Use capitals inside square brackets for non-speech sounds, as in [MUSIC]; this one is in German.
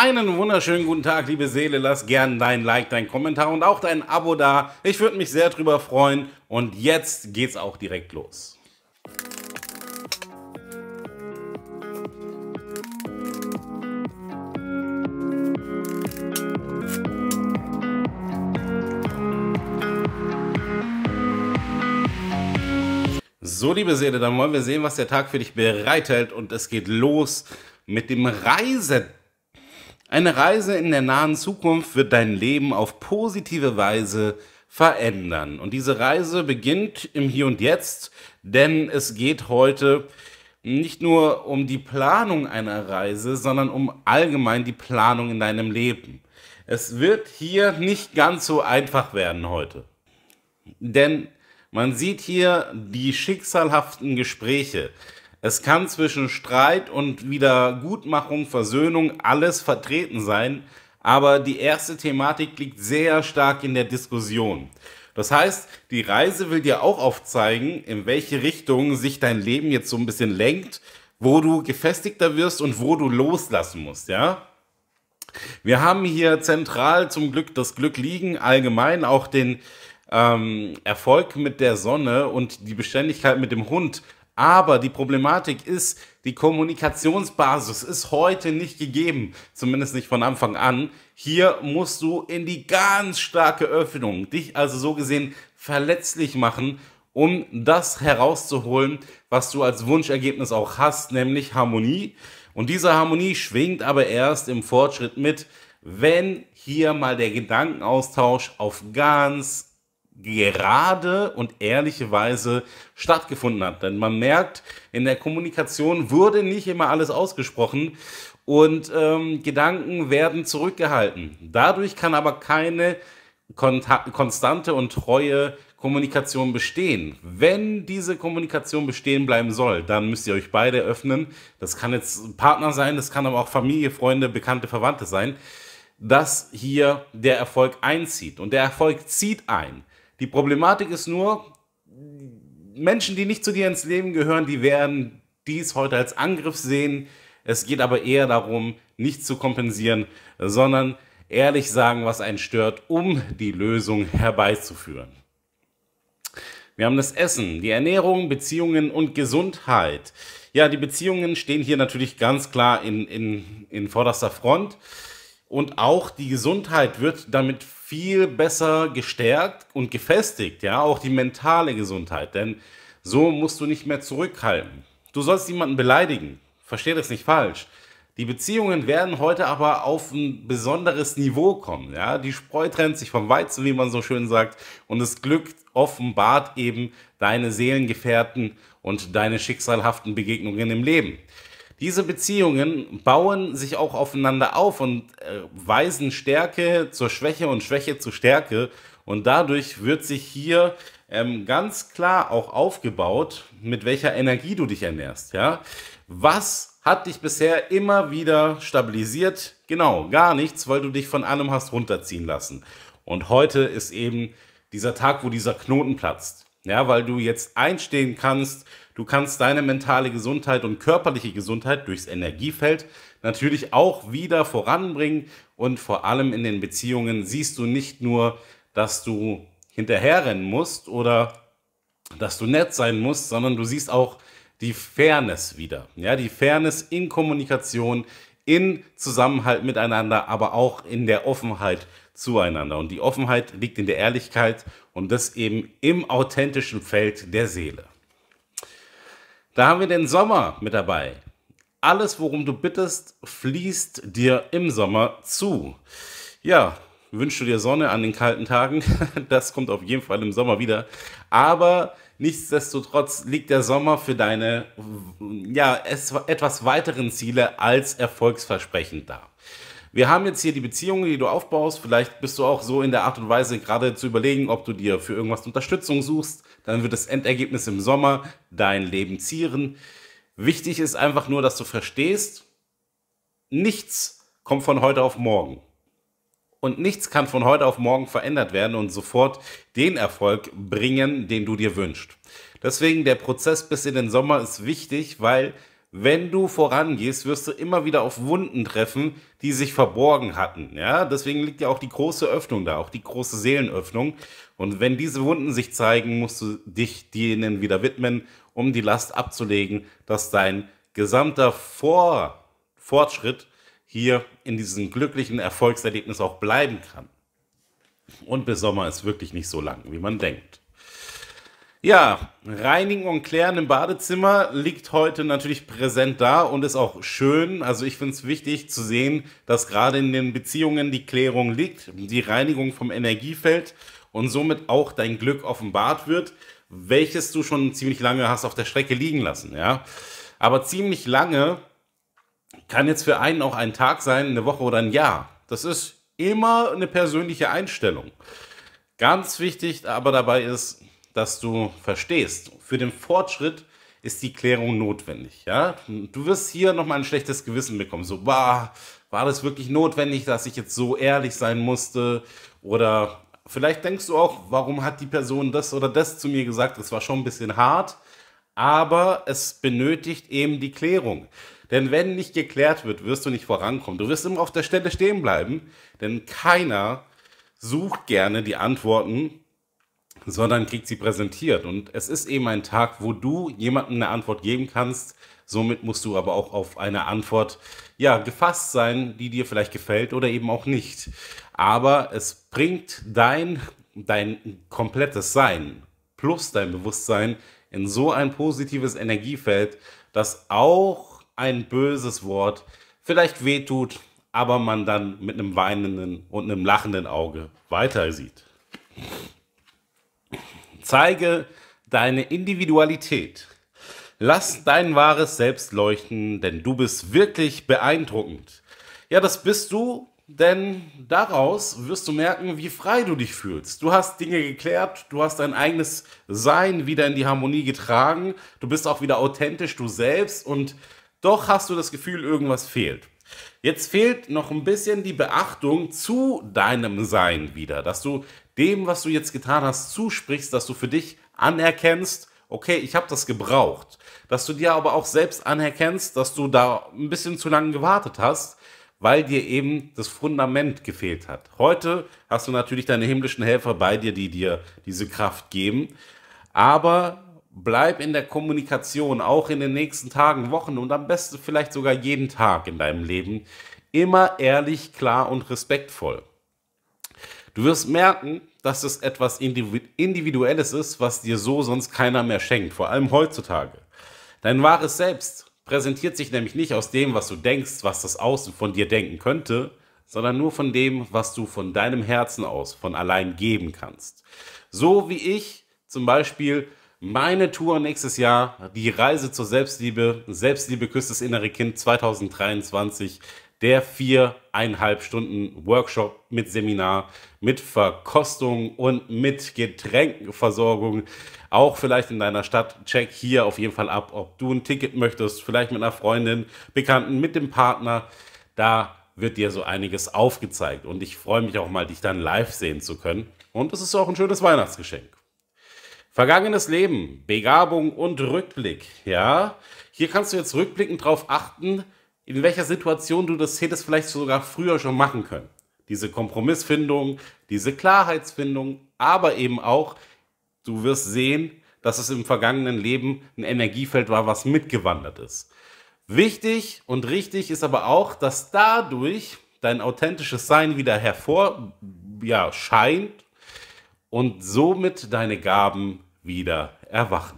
Einen wunderschönen guten Tag, liebe Seele. Lass gern dein Like, dein Kommentar und auch dein Abo da. Ich würde mich sehr drüber freuen. Und jetzt geht's auch direkt los. So, liebe Seele, dann wollen wir sehen, was der Tag für dich bereithält. Und es geht los mit dem Reisetag. Eine Reise in der nahen Zukunft wird dein Leben auf positive Weise verändern. Und diese Reise beginnt im Hier und Jetzt, denn es geht heute nicht nur um die Planung einer Reise, sondern um allgemein die Planung in deinem Leben. Es wird hier nicht ganz so einfach werden heute. Denn man sieht hier die schicksalhaften Gespräche, es kann zwischen Streit und Wiedergutmachung, Versöhnung alles vertreten sein, aber die erste Thematik liegt sehr stark in der Diskussion. Das heißt, die Reise will dir auch aufzeigen, in welche Richtung sich dein Leben jetzt so ein bisschen lenkt, wo du gefestigter wirst und wo du loslassen musst, ja? Wir haben hier zentral zum Glück das Glück liegen, allgemein auch den ähm, Erfolg mit der Sonne und die Beständigkeit mit dem Hund aber die Problematik ist, die Kommunikationsbasis ist heute nicht gegeben, zumindest nicht von Anfang an. Hier musst du in die ganz starke Öffnung, dich also so gesehen verletzlich machen, um das herauszuholen, was du als Wunschergebnis auch hast, nämlich Harmonie. Und diese Harmonie schwingt aber erst im Fortschritt mit, wenn hier mal der Gedankenaustausch auf ganz gerade und ehrliche Weise stattgefunden hat. Denn man merkt, in der Kommunikation wurde nicht immer alles ausgesprochen und ähm, Gedanken werden zurückgehalten. Dadurch kann aber keine konstante und treue Kommunikation bestehen. Wenn diese Kommunikation bestehen bleiben soll, dann müsst ihr euch beide öffnen. Das kann jetzt Partner sein, das kann aber auch Familie, Freunde, Bekannte, Verwandte sein, dass hier der Erfolg einzieht. Und der Erfolg zieht ein. Die Problematik ist nur, Menschen, die nicht zu dir ins Leben gehören, die werden dies heute als Angriff sehen. Es geht aber eher darum, nicht zu kompensieren, sondern ehrlich sagen, was einen stört, um die Lösung herbeizuführen. Wir haben das Essen, die Ernährung, Beziehungen und Gesundheit. Ja, die Beziehungen stehen hier natürlich ganz klar in, in, in vorderster Front. Und auch die Gesundheit wird damit viel besser gestärkt und gefestigt, ja, auch die mentale Gesundheit, denn so musst du nicht mehr zurückhalten. Du sollst niemanden beleidigen, versteh das nicht falsch. Die Beziehungen werden heute aber auf ein besonderes Niveau kommen, ja. Die Spreu trennt sich vom Weizen, wie man so schön sagt, und das Glück offenbart eben deine Seelengefährten und deine schicksalhaften Begegnungen im Leben. Diese Beziehungen bauen sich auch aufeinander auf und äh, weisen Stärke zur Schwäche und Schwäche zu Stärke. Und dadurch wird sich hier ähm, ganz klar auch aufgebaut, mit welcher Energie du dich ernährst. Ja? Was hat dich bisher immer wieder stabilisiert? Genau, gar nichts, weil du dich von allem hast runterziehen lassen. Und heute ist eben dieser Tag, wo dieser Knoten platzt. Ja, weil du jetzt einstehen kannst, du kannst deine mentale Gesundheit und körperliche Gesundheit durchs Energiefeld natürlich auch wieder voranbringen und vor allem in den Beziehungen siehst du nicht nur, dass du hinterherrennen musst oder dass du nett sein musst, sondern du siehst auch die Fairness wieder. Ja, die Fairness in Kommunikation, in Zusammenhalt miteinander, aber auch in der Offenheit zueinander. Und die Offenheit liegt in der Ehrlichkeit und das eben im authentischen Feld der Seele. Da haben wir den Sommer mit dabei. Alles, worum du bittest, fließt dir im Sommer zu. Ja, wünschst du dir Sonne an den kalten Tagen? [LAUGHS] Das kommt auf jeden Fall im Sommer wieder. Aber Nichtsdestotrotz liegt der Sommer für deine ja, es, etwas weiteren Ziele als erfolgsversprechend da. Wir haben jetzt hier die Beziehungen, die du aufbaust. Vielleicht bist du auch so in der Art und Weise gerade zu überlegen, ob du dir für irgendwas Unterstützung suchst. Dann wird das Endergebnis im Sommer dein Leben zieren. Wichtig ist einfach nur, dass du verstehst, nichts kommt von heute auf morgen. Und nichts kann von heute auf morgen verändert werden und sofort den Erfolg bringen, den du dir wünschst. Deswegen der Prozess bis in den Sommer ist wichtig, weil wenn du vorangehst, wirst du immer wieder auf Wunden treffen, die sich verborgen hatten. Ja, deswegen liegt ja auch die große Öffnung da, auch die große Seelenöffnung. Und wenn diese Wunden sich zeigen, musst du dich denen wieder widmen, um die Last abzulegen, dass dein gesamter Vor Fortschritt hier in diesem glücklichen Erfolgserlebnis auch bleiben kann. Und bis Sommer ist wirklich nicht so lang, wie man denkt. Ja, reinigen und klären im Badezimmer liegt heute natürlich präsent da und ist auch schön. Also ich finde es wichtig zu sehen, dass gerade in den Beziehungen die Klärung liegt, die Reinigung vom Energiefeld und somit auch dein Glück offenbart wird, welches du schon ziemlich lange hast auf der Strecke liegen lassen, ja. Aber ziemlich lange kann jetzt für einen auch ein Tag sein, eine Woche oder ein Jahr. Das ist immer eine persönliche Einstellung. Ganz wichtig aber dabei ist, dass du verstehst, für den Fortschritt ist die Klärung notwendig. Ja? Du wirst hier nochmal ein schlechtes Gewissen bekommen. So, bah, war das wirklich notwendig, dass ich jetzt so ehrlich sein musste? Oder vielleicht denkst du auch, warum hat die Person das oder das zu mir gesagt? Das war schon ein bisschen hart aber es benötigt eben die Klärung. Denn wenn nicht geklärt wird, wirst du nicht vorankommen. Du wirst immer auf der Stelle stehen bleiben, denn keiner sucht gerne die Antworten, sondern kriegt sie präsentiert. Und es ist eben ein Tag, wo du jemandem eine Antwort geben kannst. Somit musst du aber auch auf eine Antwort ja, gefasst sein, die dir vielleicht gefällt oder eben auch nicht. Aber es bringt dein, dein komplettes Sein plus dein Bewusstsein in so ein positives Energiefeld, dass auch ein böses Wort vielleicht wehtut, aber man dann mit einem weinenden und einem lachenden Auge weiter sieht. Zeige deine Individualität. Lass dein wahres Selbst leuchten, denn du bist wirklich beeindruckend. Ja, das bist du, denn daraus wirst du merken, wie frei du dich fühlst. Du hast Dinge geklärt, du hast dein eigenes Sein wieder in die Harmonie getragen, du bist auch wieder authentisch du selbst und doch hast du das Gefühl, irgendwas fehlt. Jetzt fehlt noch ein bisschen die Beachtung zu deinem Sein wieder, dass du dem, was du jetzt getan hast, zusprichst, dass du für dich anerkennst, okay, ich habe das gebraucht, dass du dir aber auch selbst anerkennst, dass du da ein bisschen zu lange gewartet hast, weil dir eben das Fundament gefehlt hat. Heute hast du natürlich deine himmlischen Helfer bei dir, die dir diese Kraft geben, aber bleib in der Kommunikation, auch in den nächsten Tagen, Wochen und am besten vielleicht sogar jeden Tag in deinem Leben, immer ehrlich, klar und respektvoll. Du wirst merken, dass es etwas Individuelles ist, was dir so sonst keiner mehr schenkt, vor allem heutzutage. Dein wahres Selbst präsentiert sich nämlich nicht aus dem, was du denkst, was das Außen von dir denken könnte, sondern nur von dem, was du von deinem Herzen aus von allein geben kannst. So wie ich zum Beispiel meine Tour nächstes Jahr, die Reise zur Selbstliebe, Selbstliebe küsst das innere Kind 2023 der viereinhalb Stunden Workshop mit Seminar, mit Verkostung und mit Getränkversorgung. Auch vielleicht in deiner Stadt. Check hier auf jeden Fall ab, ob du ein Ticket möchtest. Vielleicht mit einer Freundin, Bekannten, mit dem Partner. Da wird dir so einiges aufgezeigt. Und ich freue mich auch mal, dich dann live sehen zu können. Und es ist auch ein schönes Weihnachtsgeschenk. Vergangenes Leben, Begabung und Rückblick. Ja, hier kannst du jetzt rückblickend drauf achten, in welcher Situation du das hättest vielleicht sogar früher schon machen können. Diese Kompromissfindung, diese Klarheitsfindung, aber eben auch, du wirst sehen, dass es im vergangenen Leben ein Energiefeld war, was mitgewandert ist. Wichtig und richtig ist aber auch, dass dadurch dein authentisches Sein wieder hervor ja, scheint und somit deine Gaben wieder erwachen.